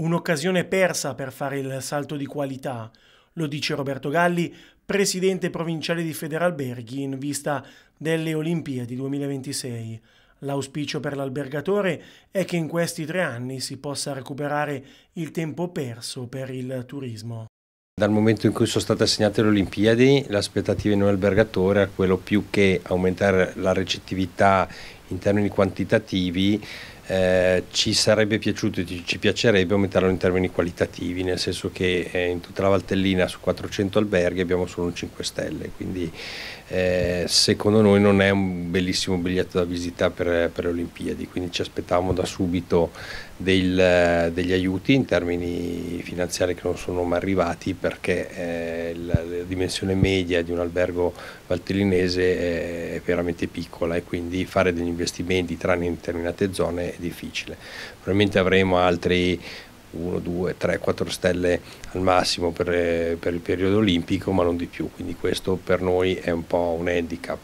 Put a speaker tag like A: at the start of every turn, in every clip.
A: Un'occasione persa per fare il salto di qualità, lo dice Roberto Galli, presidente provinciale di Federalberghi in vista delle Olimpiadi 2026. L'auspicio per l'albergatore è che in questi tre anni si possa recuperare il tempo perso per il turismo.
B: Dal momento in cui sono state assegnate le Olimpiadi, l'aspettativa in un albergatore è quello più che aumentare la recettività in termini quantitativi eh, ci sarebbe piaciuto e ci piacerebbe aumentarlo in termini qualitativi, nel senso che eh, in tutta la Valtellina su 400 alberghi abbiamo solo un 5 stelle, quindi eh, secondo noi non è un bellissimo biglietto da visita per, per le Olimpiadi, quindi ci aspettavamo da subito del, degli aiuti in termini finanziari che non sono mai arrivati perché eh, la, la, dimensione media di un albergo valtellinese è veramente piccola e quindi fare degli investimenti investimenti tranne in determinate zone è difficile. Probabilmente avremo altri 1, 2, 3, 4 stelle al massimo per, eh, per il periodo olimpico, ma non di più, quindi questo per noi è un po' un handicap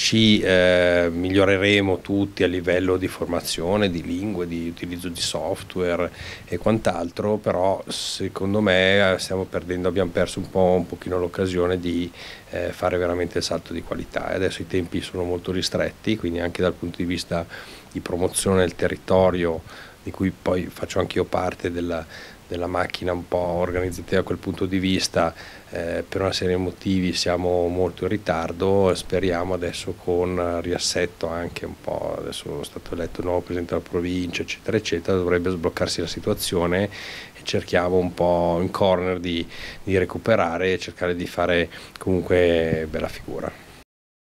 B: ci eh, miglioreremo tutti a livello di formazione, di lingue, di utilizzo di software e quant'altro, però secondo me eh, stiamo perdendo, abbiamo perso un po' un pochino l'occasione di eh, fare veramente il salto di qualità. E adesso i tempi sono molto ristretti, quindi anche dal punto di vista di promozione del territorio di cui poi faccio anch'io parte della, della macchina un po' organizzativa a quel punto di vista, eh, per una serie di motivi siamo molto in ritardo, speriamo adesso con riassetto anche un po', adesso è stato eletto il nuovo Presidente della provincia eccetera eccetera, dovrebbe sbloccarsi la situazione e cerchiamo un po' in corner di, di recuperare e cercare di fare comunque bella figura.